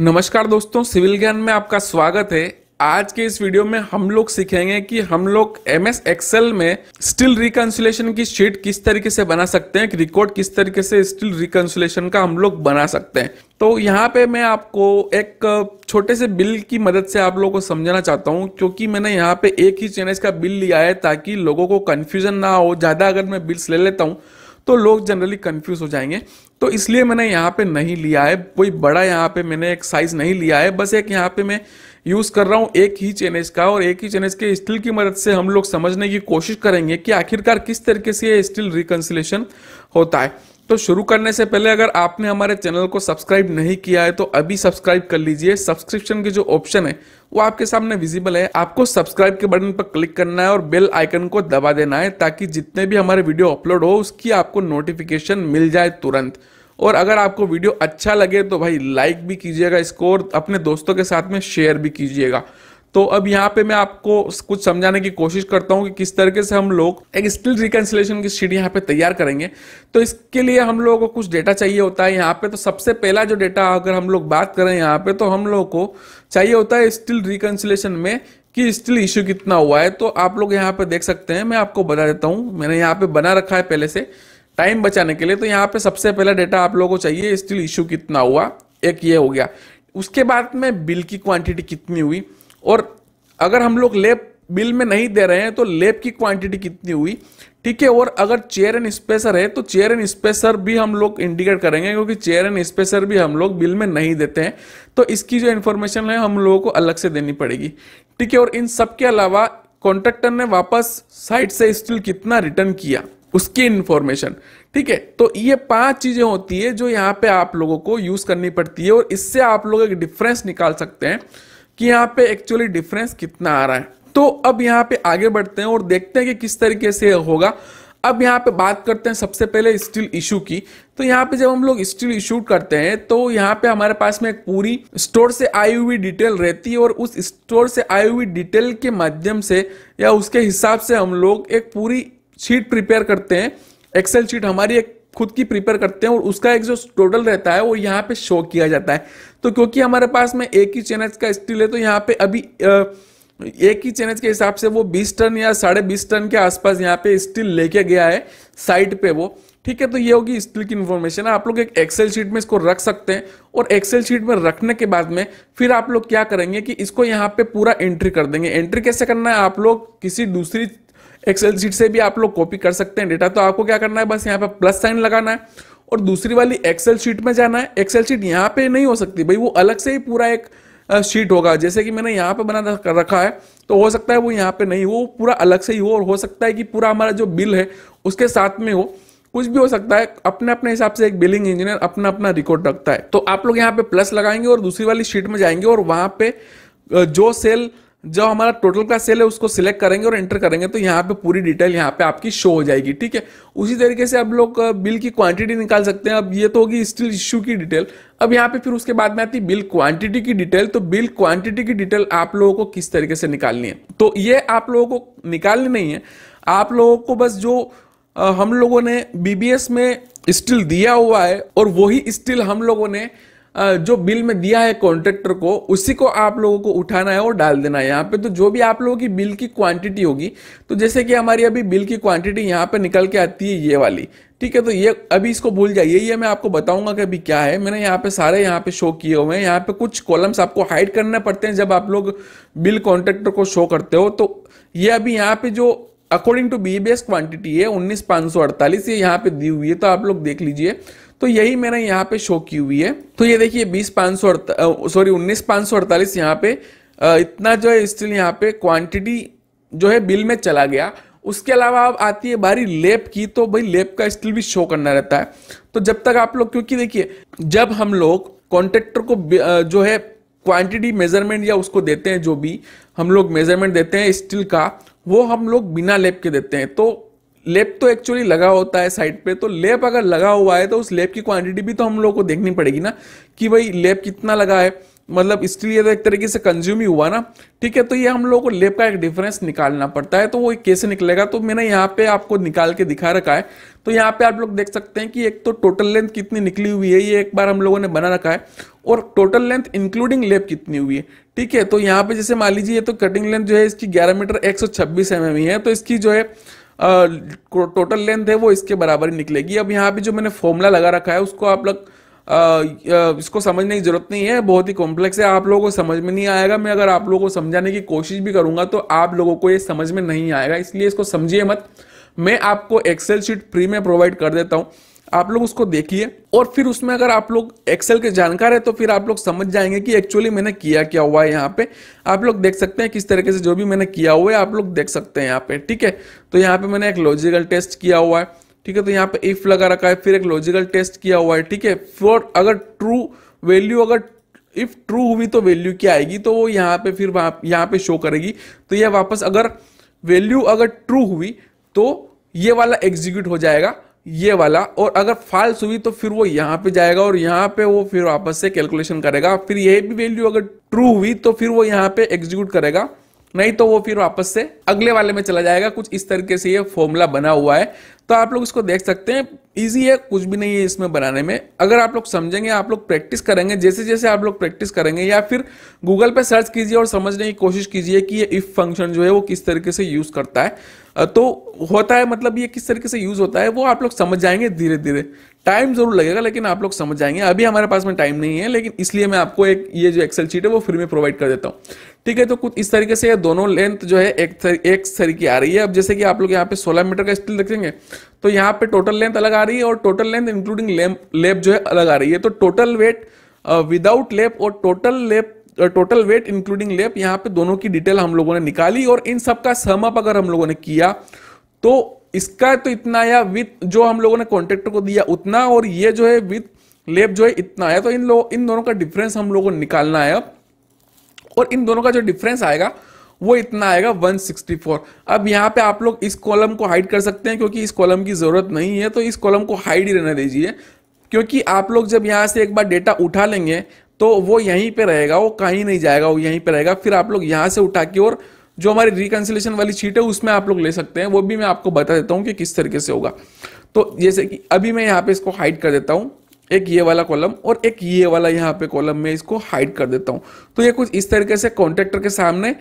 नमस्कार दोस्तों सिविल ज्ञान में आपका स्वागत है आज के इस वीडियो में हम लोग सीखेंगे कि हम लोग एम एस एक्सेल में स्टिल रिकन्सुलेशन की शीट किस तरीके से बना सकते हैं रिकॉर्ड किस तरीके से स्टिल रिकन्सुलेशन का हम लोग बना सकते हैं तो यहाँ पे मैं आपको एक छोटे से बिल की मदद से आप लोगों को समझाना चाहता हूँ क्योंकि मैंने यहाँ पे एक ही चैनल का बिल लिया है ताकि लोगों को कन्फ्यूजन ना हो ज़्यादा अगर मैं बिल्स ले लेता हूँ तो लोग जनरली कन्फ्यूज हो जाएंगे तो इसलिए मैंने यहाँ पे नहीं लिया है कोई बड़ा यहाँ पे मैंने एक साइज़ नहीं लिया है बस एक यहाँ पे मैं यूज़ कर रहा हूँ एक ही चेनेज का और एक ही चेनेज के स्टील की मदद से हम लोग समझने की कोशिश करेंगे कि आखिरकार किस तरीके से ये स्टील रिकन्सिलेशन होता है तो शुरू करने से पहले अगर आपने हमारे चैनल को सब्सक्राइब नहीं किया है तो अभी सब्सक्राइब कर लीजिए सब्सक्रिप्शन के जो ऑप्शन है वो आपके सामने विजिबल है आपको सब्सक्राइब के बटन पर क्लिक करना है और बेल आइकन को दबा देना है ताकि जितने भी हमारे वीडियो अपलोड हो उसकी आपको नोटिफिकेशन मिल जाए तुरंत और अगर आपको वीडियो अच्छा लगे तो भाई लाइक भी कीजिएगा इसको और अपने दोस्तों के साथ में शेयर भी कीजिएगा तो अब यहाँ पे मैं आपको कुछ समझाने की कोशिश करता हूँ कि किस तरीके से हम लोग एक स्किल रिकन्सिलेशन की शीट यहाँ पे तैयार करेंगे तो इसके लिए हम लोगों को कुछ डेटा चाहिए होता है यहाँ पे तो सबसे पहला जो डेटा अगर हम लोग बात करें यहाँ पे तो हम लोगों को चाहिए होता है स्टिल रिकन्सिलेशन में कि स्टिल इश्यू कितना हुआ है तो आप लोग यहाँ पे देख सकते हैं मैं आपको बता देता हूँ मैंने यहाँ पे बना रखा है पहले से टाइम बचाने के लिए तो यहाँ पे सबसे पहला डेटा आप लोगों को चाहिए स्टिल इश्यू कितना हुआ एक ये हो गया उसके बाद में बिल की क्वांटिटी कितनी हुई और अगर हम लोग लेप बिल में नहीं दे रहे हैं तो लेप की क्वांटिटी कितनी हुई ठीक है और अगर चेयर एंड स्पेसर है तो चेयर एंड स्पेसर भी हम लोग इंडिकेट करेंगे क्योंकि चेयर एंड स्पेसर भी हम लोग बिल में नहीं देते हैं तो इसकी जो इन्फॉर्मेशन है हम लोगों को अलग से देनी पड़ेगी ठीक है और इन सब के अलावा कॉन्ट्रेक्टर ने वापस साइट से स्टिल कितना रिटर्न किया उसकी इन्फॉर्मेशन ठीक है तो ये पांच चीजें होती है जो यहाँ पे आप लोगों को यूज करनी पड़ती है और इससे आप लोग एक डिफरेंस निकाल सकते हैं कि यहाँ पे एक्चुअली डिफरेंस कितना आ रहा है तो अब यहाँ पे आगे बढ़ते हैं और देखते हैं कि किस तरीके से होगा अब यहाँ पे बात करते हैं सबसे पहले स्टील इशू की तो यहाँ पे जब हम लोग स्टील इशू करते हैं तो यहाँ पे हमारे पास में एक पूरी स्टोर से आई हुई डिटेल रहती है और उस स्टोर से आई हुई डिटेल के माध्यम से या उसके हिसाब से हम लोग एक पूरी शीट प्रिपेयर करते हैं एक्सेल शीट हमारी एक खुद की प्रिपेयर करते हैं और उसका एक जो टोटल रहता है वो यहाँ पे शो किया जाता है तो क्योंकि हमारे पास में एक ही चैनल का स्टील है तो यहाँ पे अभी एक ही चैनल के हिसाब से वो बीस टन या साढ़े बीस टन के आसपास यहाँ पे स्टील लेके गया है साइट पे वो ठीक है तो ये होगी स्टील की इन्फॉर्मेशन आप लोग एक एक्सेल शीट में इसको रख सकते हैं और एक्सेल शीट में रखने के बाद में फिर आप लोग क्या करेंगे कि इसको यहाँ पे पूरा एंट्री कर देंगे एंट्री कैसे करना है आप लोग किसी दूसरी एक्सेल सीट से भी आप लोग कॉपी कर सकते हैं डेटा तो आपको क्या करना है बस यहाँ पे प्लस साइन लगाना है और दूसरी वाली एक्सेल शीट में जाना है एक्सेल शीट यहाँ पे नहीं हो सकती भाई वो अलग से ही पूरा एक शीट होगा जैसे कि मैंने यहाँ पे बना रखा है तो हो सकता है वो यहाँ पे नहीं हो पूरा अलग से ही हो और हो सकता है कि पूरा हमारा जो बिल है उसके साथ में हो कुछ भी हो सकता है अपने अपने हिसाब से एक बिलिंग इंजीनियर अपना अपना रिकॉर्ड रखता है तो आप लोग यहाँ पे प्लस लगाएंगे और दूसरी वाली शीट में जाएंगे और वहाँ पे जो सेल जो हमारा टोटल का सेल है उसको सिलेक्ट करेंगे और एंटर करेंगे तो यहाँ पे पूरी डिटेल यहाँ पे आपकी शो हो जाएगी ठीक है उसी तरीके से आप लोग बिल की क्वांटिटी निकाल सकते हैं अब ये तो होगी स्टिल इश्यू की डिटेल अब यहाँ पे फिर उसके बाद में आती बिल क्वांटिटी की डिटेल तो बिल क्वांटिटी की डिटेल आप लोगों को किस तरीके से निकालनी है तो ये आप लोगों को निकालनी नहीं है आप लोगों को बस जो हम लोगों ने बीबीएस में स्टिल दिया हुआ है और वही स्टिल हम लोगों ने जो बिल में दिया है कॉन्ट्रैक्टर को उसी को आप लोगों को उठाना है और डाल देना है यहाँ पे तो जो भी आप लोगों की बिल की क्वांटिटी होगी तो जैसे कि हमारी अभी बिल की क्वांटिटी यहाँ पे निकल के आती है ये वाली ठीक है तो ये अभी इसको भूल जाइए ये मैं आपको बताऊंगा कि अभी क्या है मैंने यहाँ पे सारे यहाँ पे शो किए हुए हैं यहाँ पे कुछ कॉलम्स आपको हाइड करने पड़ते हैं जब आप लोग बिल कॉन्ट्रैक्टर को शो करते हो तो ये अभी यहाँ पे जो अकॉर्डिंग टू बी क्वांटिटी है उन्नीस पाँच सौ अड़तालीस ये यहाँ पे दी हुई है तो आप लोग देख लीजिए तो यही मैंने यहाँ पे शो की हुई है तो ये देखिए बीस पाँच सौ सॉरी उन्नीस पाँच सौ अड़तालीस यहाँ पे इतना जो है स्टिल यहाँ पे क्वांटिटी जो है बिल में चला गया उसके अलावा अब आती है बारी लेप की तो भाई लेप का स्टिल भी शो करना रहता है तो जब तक आप लोग क्योंकि देखिए जब हम लोग कॉन्ट्रेक्टर को जो है क्वांटिटी मेजरमेंट या उसको देते हैं जो भी हम लोग मेजरमेंट देते हैं स्टील का वो हम लोग बिना लेप के देते हैं तो लेप तो एक्चुअली लगा होता है साइड पे तो लेप अगर लगा हुआ है तो उस लेप की क्वांटिटी भी तो हम लोग को देखनी पड़ेगी ना कि भाई लेप कितना लगा है मतलब इसलिए तो एक तरीके से कंज्यूम ही हुआ ना ठीक है तो ये हम लोगों को लेप का एक डिफरेंस निकालना पड़ता है तो वो कैसे निकलेगा तो मैंने यहाँ पे आपको निकाल के दिखा रखा है तो यहाँ पे आप लोग देख सकते हैं कि एक तो टोटल लेंथ कितनी निकली हुई है ये एक बार हम लोगों ने बना रखा है और टोटल लेंथ इंक्लूडिंग लेप कितनी हुई है ठीक है तो यहाँ पे जैसे मान लीजिए तो कटिंग लेंथ जो है इसकी ग्यारह मीटर एक सौ e है तो इसकी जो है टोटल लेंथ है वो इसके बराबर ही निकलेगी अब यहाँ पे जो मैंने फॉर्मूला लगा रखा है उसको आप लोग इसको समझने की जरूरत नहीं है बहुत ही कॉम्प्लेक्स है आप लोगों को समझ में नहीं आएगा मैं अगर आप लोगों को समझाने की कोशिश भी करूंगा तो आप लोगों को ये समझ में नहीं आएगा इसलिए इसको समझिए मत मैं आपको एक्सेल शीट फ्री में प्रोवाइड कर देता हूँ आप लोग उसको देखिए और फिर उसमें अगर आप लोग एक्सेल के जानकार है तो फिर आप लोग समझ जाएंगे कि एक्चुअली मैंने किया क्या हुआ है यहाँ पे आप लोग देख सकते हैं किस तरीके से जो भी मैंने किया हुआ है आप लोग देख सकते हैं यहाँ पे ठीक है तो यहाँ पे मैंने एक लॉजिकल टेस्ट किया हुआ है ठीक है तो यहाँ पे इफ लगा रखा है फिर एक लॉजिकल टेस्ट किया हुआ है ठीक है फॉर अगर ट्रू वैल्यू अगर इफ ट्रू हुई तो वैल्यू क्या आएगी तो वो यहाँ पे फिर वहाँ यहाँ पे शो करेगी तो यह वापस अगर वैल्यू अगर ट्रू हुई तो ये वाला एग्जीक्यूट हो जाएगा ये वाला और अगर फाल्स हुई तो फिर वो यहाँ पे जाएगा और यहाँ पे वो फिर वापस से कैलकुलेशन करेगा फिर ये भी वैल्यू अगर ट्रू हुई तो फिर वो यहाँ पे एग्जीक्यूट करेगा नहीं तो वो फिर वापस से अगले वाले में चला जाएगा कुछ इस तरीके से ये फॉर्मूला बना हुआ है तो आप लोग इसको देख सकते हैं इजी है कुछ भी नहीं है इसमें बनाने में अगर आप लोग समझेंगे आप लोग प्रैक्टिस करेंगे जैसे जैसे आप लोग प्रैक्टिस करेंगे या फिर गूगल पे सर्च कीजिए और समझने की कोशिश कीजिए कि ये इफ फंक्शन जो है वो किस तरीके से यूज करता है तो होता है मतलब ये किस तरीके से यूज होता है वो आप लोग समझ जाएंगे धीरे धीरे टाइम जरूर लगेगा लेकिन आप लोग समझ जाएंगे अभी हमारे पास में टाइम नहीं है लेकिन इसलिए मैं आपको एक ये जो एक्सेल चीट है वो फ्री में प्रोवाइड कर देता हूँ ठीक है तो कुछ इस तरीके से ये दोनों लेंथ जो है एक थर, एक तरीके आ रही है अब जैसे कि आप लोग यहाँ पे 16 मीटर का स्टील देखेंगे तो यहाँ पे टोटल लेंथ अलग आ रही है और टोटल लेंथ इंक्लूडिंग लेप जो है अलग आ रही है तो टोटल वेट विदाउट लेप और टोटल लेप टोटल वेट इंक्लूडिंग लेप यहाँ पे दोनों की डिटेल हम लोगों ने निकाली और इन सब का समअप अगर हम लोगों ने किया तो इसका तो इतना आया विथ जो हम लोगों ने कॉन्ट्रेक्टर को दिया उतना और ये जो है विथ लेप जो है इतना आया तो इन लोग इन दोनों का डिफरेंस हम लोगों को निकालना है अब और इन दोनों का जो डिफरेंस आएगा वो इतना आएगा 164 अब यहाँ पे आप लोग इस कॉलम को हाइड कर सकते हैं क्योंकि इस कॉलम की ज़रूरत नहीं है तो इस कॉलम को हाइड ही रहने दीजिए क्योंकि आप लोग जब यहाँ से एक बार डेटा उठा लेंगे तो वो यहीं पे रहेगा वो कहीं नहीं जाएगा वो यहीं पे रहेगा फिर आप लोग यहाँ से उठा के और जो हमारी रिकन्सिलेशन वाली चीट है उसमें आप लोग ले सकते हैं वो भी मैं आपको बता देता हूँ कि किस तरीके से होगा तो जैसे कि अभी मैं यहाँ पे इसको हाइड कर देता हूँ एक ये वाला कॉलम और एक ये वाला यहाँ पे कॉलम में इसको हाइड कर देता हूँ तो ये कुछ इस तरीके से कॉन्ट्रेक्टर के सामने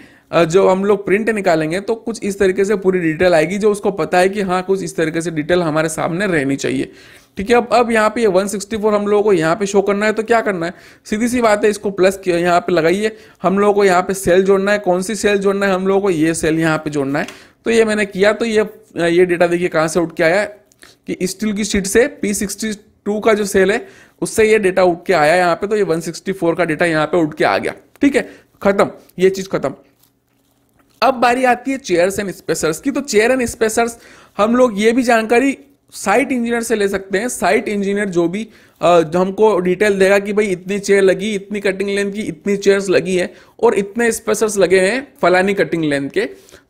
जो हम लोग प्रिंट निकालेंगे तो कुछ इस तरीके से पूरी डिटेल आएगी जो उसको पता है कि हाँ कुछ इस तरीके से डिटेल हमारे सामने रहनी चाहिए ठीक है अब अब यहाँ पे ये 164 हम लोगों को यहाँ पे शो करना है तो क्या करना है सीधी सी बात है इसको प्लस यहाँ पे लगाइए हम लोगों को यहाँ पे सेल जोड़ना है कौन सी सेल जोड़ना है हम लोगों को ये सेल यहाँ पे जोड़ना है तो ये मैंने किया तो ये ये डेटा देखिए कहाँ से उठ के आया है कि स्टील की शीट से पी सिक्सटी टू का जो सेल है उससे ये डेटा उठ के आया यहाँ पे तो ये 164 का डेटा यहाँ पे उठ के आ गया ठीक है खत्म ये चीज खत्म अब बारी आती है चेयर्स एंड स्पेसर्स की तो चेयर एंड स्पेसर्स हम लोग ये भी जानकारी साइट इंजीनियर से ले सकते हैं साइट इंजीनियर जो भी जो हमको डिटेल देगा कि भाई इतनी चेयर लगी इतनी कटिंग लेंथ की इतनी चेयर्स लगी है और इतने स्पेसर्स लगे हैं फलानी कटिंग लेंथ के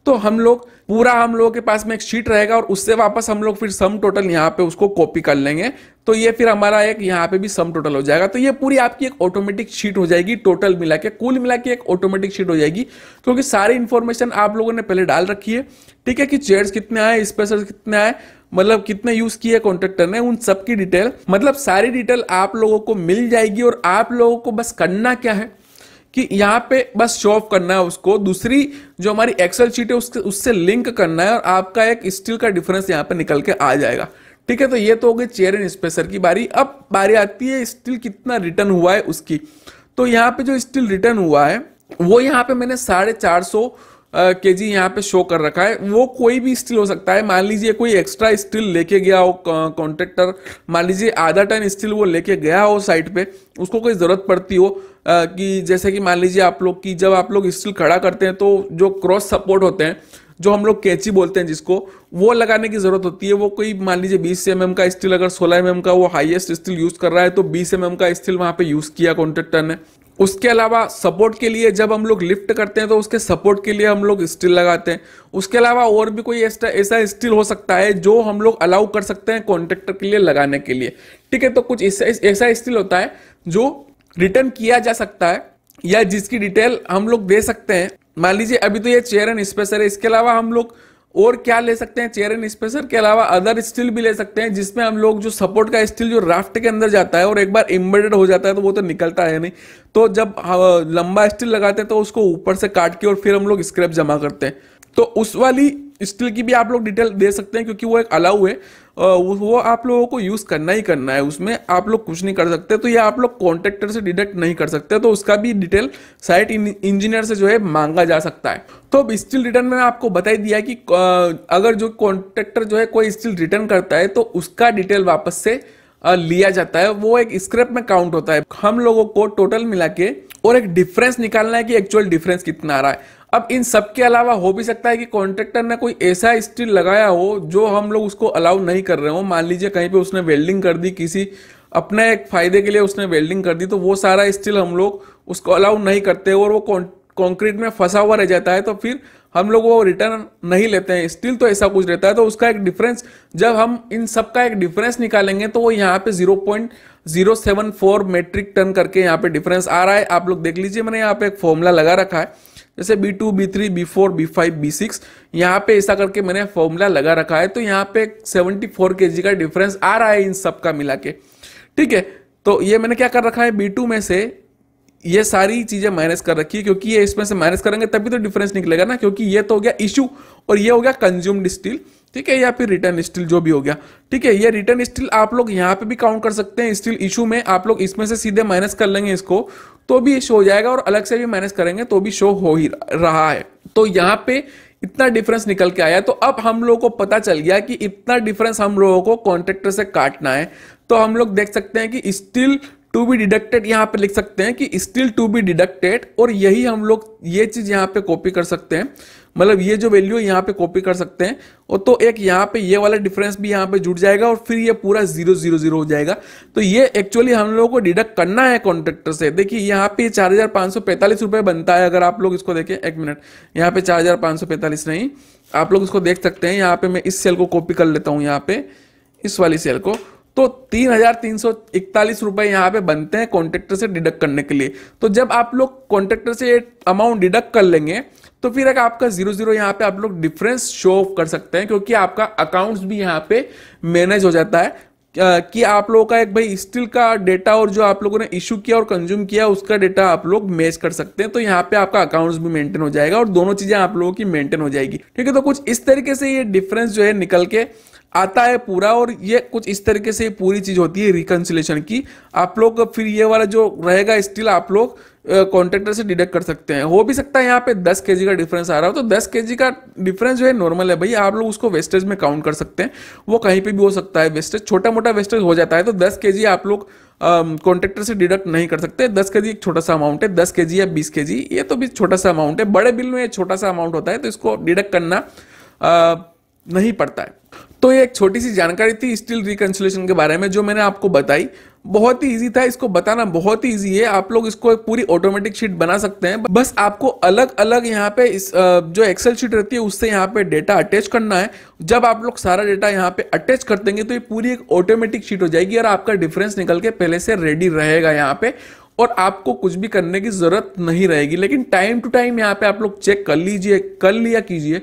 तो हम लोग पूरा हम लोगों के पास में एक शीट रहेगा और उससे वापस हम लोग फिर सम टोटल यहाँ पे उसको कॉपी कर लेंगे तो ये फिर हमारा एक यहाँ पे भी सम टोटल हो जाएगा तो ये पूरी आपकी एक ऑटोमेटिक शीट हो जाएगी टोटल मिला के कुल मिला के एक ऑटोमेटिक शीट हो जाएगी क्योंकि सारी इन्फॉर्मेशन आप लोगों ने पहले डाल रखी है ठीक है कि चेयर्स कितने आए स्पेसर्स कितने आए मतलब कितने यूज किए कॉन्ट्रेक्टर ने उन सब की डिटेल मतलब सारी डिटेल आप लोगों को मिल जाएगी और आप लोगों को बस करना क्या है कि यहाँ पे बस शो ऑफ करना है उसको दूसरी जो हमारी एक्सेल शीट है उसके उससे लिंक करना है और आपका एक स्टील का डिफरेंस यहाँ पे निकल के आ जाएगा ठीक है तो ये तो हो गई चेयर एंड स्पेसर की बारी अब बारी आती है स्टील कितना रिटर्न हुआ है उसकी तो यहाँ पे जो स्टील रिटर्न हुआ है वो यहाँ पे मैंने साढ़े चार सौ के जी यहाँ पे शो कर रखा है वो कोई भी स्टील हो सकता है मान लीजिए कोई एक्स्ट्रा स्टील लेके गया हो कॉन्ट्रेक्टर मान लीजिए आधा टन स्टील वो लेके गया हो साइट पे उसको कोई ज़रूरत पड़ती हो कि जैसे कि मान लीजिए आप लोग की जब आप लोग स्टील खड़ा करते हैं तो जो क्रॉस सपोर्ट होते हैं जो हम लोग कैची बोलते हैं जिसको वो लगाने की ज़रूरत होती है वो कोई मान लीजिए बीस एम mm का स्टील अगर सोलह एम mm का वो हाईएस्ट स्टील यूज़ कर रहा है तो बीस एम mm का स्टील वहाँ पे यूज़ किया कॉन्ट्रेक्टर ने उसके अलावा सपोर्ट के लिए जब हम लोग लिफ्ट करते हैं तो उसके सपोर्ट के लिए हम लोग स्टील लगाते हैं उसके अलावा और भी कोई ऐसा स्टील हो सकता है जो हम लोग अलाउ कर सकते हैं कॉन्ट्रेक्टर के लिए लगाने के लिए ठीक है तो कुछ ऐसा ऐसा स्टील होता है जो रिटर्न किया जा सकता है या जिसकी डिटेल हम लोग दे सकते हैं मान लीजिए अभी तो ये चेयर एंड स्पेसर है इसके अलावा हम लोग और क्या ले सकते हैं चेयर एंड स्पेसर के अलावा अदर स्टील भी ले सकते हैं जिसमें हम लोग जो सपोर्ट का स्टील जो राफ्ट के अंदर जाता है और एक बार इम्बेडेड हो जाता है तो वो तो निकलता है नहीं तो जब हाँ, लंबा स्टील लगाते हैं तो उसको ऊपर से काट के और फिर हम लोग स्क्रैप जमा करते हैं तो उस वाली स्टिल की भी आप लोग डिटेल दे सकते हैं क्योंकि वो एक अलाउ है वो आप लोगों को यूज़ करना ही करना है उसमें आप लोग कुछ नहीं कर सकते तो ये आप लोग कॉन्ट्रेक्टर से डिडक्ट नहीं कर सकते तो उसका भी डिटेल साइट इंजीनियर से जो है मांगा जा सकता है तो अब स्टिल रिटर्न में आपको बताई दिया कि अगर जो कॉन्ट्रेक्टर जो है कोई स्टिल रिटर्न करता है तो उसका डिटेल वापस से लिया जाता है वो एक स्क्रिप्ट में काउंट होता है हम लोगों को टोटल मिला के और एक डिफरेंस निकालना है कि एक्चुअल डिफरेंस कितना आ रहा है अब इन सब के अलावा हो भी सकता है कि कॉन्ट्रेक्टर ने कोई ऐसा स्टील लगाया हो जो हम लोग उसको अलाउ नहीं कर रहे हो मान लीजिए कहीं पे उसने वेल्डिंग कर दी किसी अपने एक फायदे के लिए उसने वेल्डिंग कर दी तो वो सारा स्टील हम लोग उसको अलाउ नहीं करते और वो कॉन्क्रीट में फंसा हुआ रह जाता है तो फिर हम लोग वो रिटर्न नहीं लेते हैं स्टिल तो ऐसा कुछ रहता है तो उसका एक डिफरेंस जब हम इन सब का एक डिफरेंस निकालेंगे तो वो यहाँ पे zero point zero seven four metric ton करके यहाँ पे डिफरेंस आ रहा है आप लोग देख लीजिए मैंने यहाँ पे एक फॉर्मूला लगा रखा है जैसे B two B three B four B five B six यहाँ पे ऐसा करके मैंने फॉर्मूला लगा रखा है तो यहाँ पे सेवेंटी फोर के जी का डिफरेंस आ रहा है इन सब का मिला के ठीक है तो ये मैंने क्या कर रखा है बी टू में से ये सारी चीजें माइनस कर रखी है क्योंकि ये इसमें से माइनस करेंगे तभी तो डिफरेंस निकलेगा ना क्योंकि ये तो हो गया इशू और ये हो गया कंज्यूम्ड स्टील ठीक है या फिर रिटर्न स्टील जो भी हो गया ठीक है ये रिटर्न स्टील आप लोग यहाँ पे भी काउंट कर सकते हैं स्टील इशू में आप लोग इसमें से सीधे माइनस कर लेंगे इसको तो भी शो हो जाएगा और अलग से भी माइनस करेंगे तो भी शो हो ही रहा है तो यहाँ पे इतना डिफरेंस निकल के आया तो अब हम लोगों को पता चल गया कि इतना डिफरेंस हम लोगों को कॉन्ट्रेक्टर से काटना है तो हम लोग देख सकते हैं कि स्टील टू बी डिडक्टेड यहाँ पे लिख सकते हैं कि स्टिल टू बी डिडक्टेड और यही हम लोग ये चीज़ यहाँ पे कॉपी कर सकते हैं मतलब ये जो वैल्यू है यहाँ पे कॉपी कर सकते हैं और तो एक यहाँ पे ये वाला डिफरेंस भी यहाँ पे जुड़ जाएगा और फिर ये पूरा जीरो जीरो जीरो हो जाएगा तो ये एक्चुअली हम लोगों को डिडक्ट करना है कॉन्ट्रेक्टर से देखिए यहाँ पे चार हजार पाँच सौ पैंतालीस रुपये बनता है अगर आप लोग इसको देखें एक मिनट यहाँ पे चार हजार पाँच सौ पैंतालीस नहीं आप लोग इसको देख सकते हैं यहाँ पे मैं इस सेल को कॉपी कर लेता हूँ यहाँ पे इस वाली सेल को तो तीन हजार तीन सौ इकतालीस रुपए यहाँ पे बनते हैं कॉन्ट्रेक्टर से डिडक्ट करने के लिए तो जब आप लोग कॉन्ट्रेक्टर से अमाउंट डिडक्ट कर लेंगे तो फिर अगर आपका जीरो जीरो यहाँ पे आप लोग डिफरेंस शो ऑफ कर सकते हैं क्योंकि आपका अकाउंट्स भी यहाँ पे मैनेज हो जाता है कि आप लोगों का एक भाई स्टील का डेटा और जो आप लोगों ने इशू किया और कंज्यूम किया उसका डेटा आप लोग मैच कर सकते हैं तो यहाँ पे आपका अकाउंट्स भी मेंटेन हो जाएगा और दोनों चीजें आप लोगों की मेंटेन हो जाएगी ठीक है तो कुछ इस तरीके से ये डिफरेंस जो है निकल के आता है पूरा और ये कुछ इस तरीके से पूरी चीज़ होती है रिकन्सिलेशन की आप लोग फिर ये वाला जो रहेगा स्टिल आप लोग कॉन्ट्रैक्टर से डिडक्ट कर सकते हैं हो भी सकता है यहाँ पे 10 के का डिफरेंस आ रहा हो तो 10 के का डिफरेंस जो है नॉर्मल है भैया आप लोग उसको वेस्टेज में काउंट कर सकते हैं वो कहीं पे भी हो सकता है वेस्टेज छोटा मोटा वेस्टेज हो जाता है तो 10 के आप लोग कॉन्ट्रैक्टर से डिडक्ट नहीं कर सकते दस के एक छोटा सा अमाउंट है दस के या बीस के ये तो भी छोटा सा अमाउंट है बड़े बिल में ये छोटा सा अमाउंट होता है तो इसको डिडक्ट करना आ, नहीं पड़ता है तो ये एक छोटी सी जानकारी थी स्टिल रिकन्सिलेशन के बारे में जो मैंने आपको बताई बहुत ही इजी था इसको बताना बहुत ही इजी है आप लोग इसको एक पूरी ऑटोमेटिक शीट बना सकते हैं बस आपको अलग अलग यहाँ पे इस जो एक्सेल शीट रहती है उससे यहाँ पे डेटा अटैच करना है जब आप लोग सारा डेटा यहाँ पे अटैच कर देंगे तो ये पूरी एक ऑटोमेटिक शीट हो जाएगी और आपका डिफरेंस निकल के पहले से रेडी रहेगा यहाँ पे और आपको कुछ भी करने की जरूरत नहीं रहेगी लेकिन टाइम टू टाइम यहाँ पे आप लोग चेक कर लीजिए कर लिया कीजिए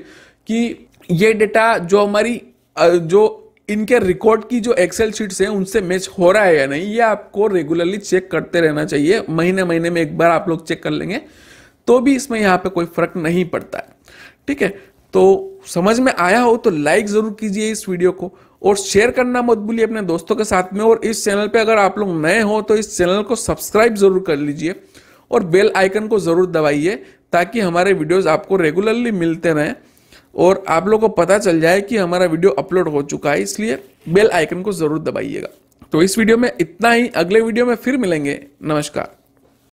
कि ये डेटा जो हमारी जो इनके रिकॉर्ड की जो एक्सेल शीट्स हैं उनसे मैच हो रहा है या नहीं ये आपको रेगुलरली चेक करते रहना चाहिए महीने महीने में एक बार आप लोग चेक कर लेंगे तो भी इसमें यहाँ पे कोई फर्क नहीं पड़ता है ठीक है तो समझ में आया हो तो लाइक ज़रूर कीजिए इस वीडियो को और शेयर करना मत भूलिए अपने दोस्तों के साथ में और इस चैनल पर अगर आप लोग नए हो तो इस चैनल को सब्सक्राइब ज़रूर कर लीजिए और बेल आइकन को ज़रूर दबाइए ताकि हमारे वीडियोज़ आपको रेगुलरली मिलते रहें और आप लोगों को पता चल जाए कि हमारा वीडियो अपलोड हो चुका है इसलिए बेल आइकन को ज़रूर दबाइएगा तो इस वीडियो में इतना ही अगले वीडियो में फिर मिलेंगे नमस्कार